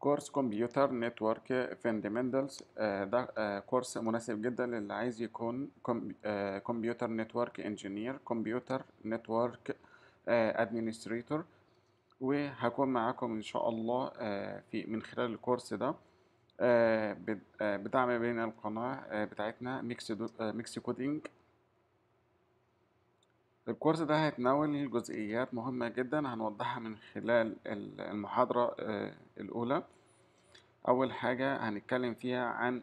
كورس كمبيوتر نتورك فاندمنتالز ده كورس مناسب جدا للي عايز يكون كمبيوتر نتورك انجينير كمبيوتر نتورك ادمنستريتور وهكون معاكم ان شاء الله في من خلال الكورس ده بدعم بين القناه بتاعتنا ميكس ميكس كودينج الكورس ده هيتناول جزئيات مهمة جدا هنوضحها من خلال المحاضرة آه، الأولى أول حاجة هنتكلم فيها عن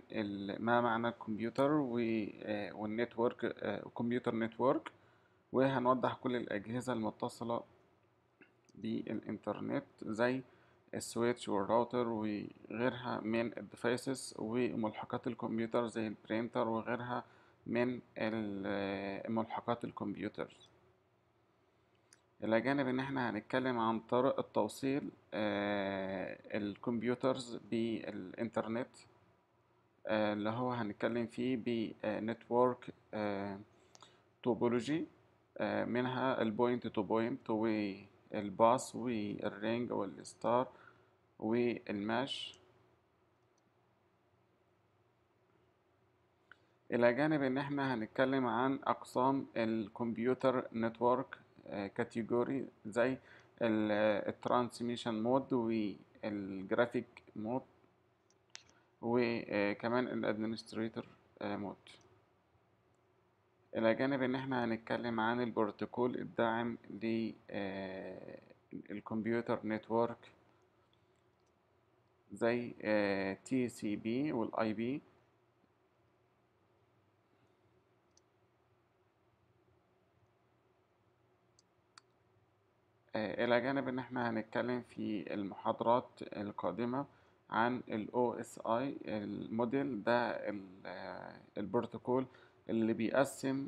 ما معنى الكمبيوتر آه، والنتورك آه، كمبيوتر نتورك وهنوضح كل الأجهزة المتصلة بالإنترنت زي السويتش والراوتر وغيرها من الديفايسز وملحقات الكمبيوتر زي البرينتر وغيرها من ملحقات الكمبيوتر إلى جانب إن إحنا هنتكلم عن طرق التوصيل آه، الكمبيوترز بالإنترنت آه، اللي هو هنتكلم فيه بنتورك آه، توبولوجي منها البوينت تو بوينت والباص والرينج والستار والماش إلى جانب إن إحنا هنتكلم عن أقسام الكمبيوتر نتورك كاتيجوري زي الترانسميشن مود والجرافيك مود وكمان الادمنستريتور مود الى جانب ان احنا هنتكلم عن البروتوكول الداعم للكمبيوتر آه، نتورك زي تي سي بي والاي بي آه، إلى جانب إن إحنا هنتكلم في المحاضرات القادمة عن الـ OSI الموديل ده البروتوكول آه، اللي بيقسم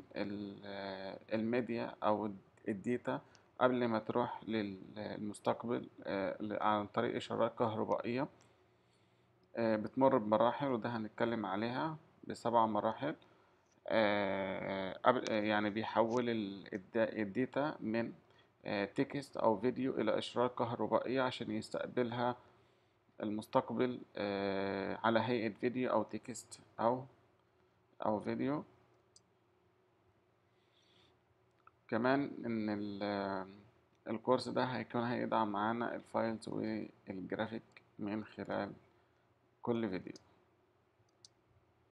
الميديا آه، أو الداتا قبل ما تروح للمستقبل عن طريق إشارات كهربائية بتمر بمراحل وده هنتكلم عليها بسبع مراحل يعني بيحول الداتا من آه، تكست أو فيديو إلى إشراك كهربائية عشان يستقبلها المستقبل آه، على هيئة فيديو أو تكست أو أو فيديو كمان إن آه، الكورس ده هيكون هيدعم معانا الفايلز والجرافيك من خلال كل فيديو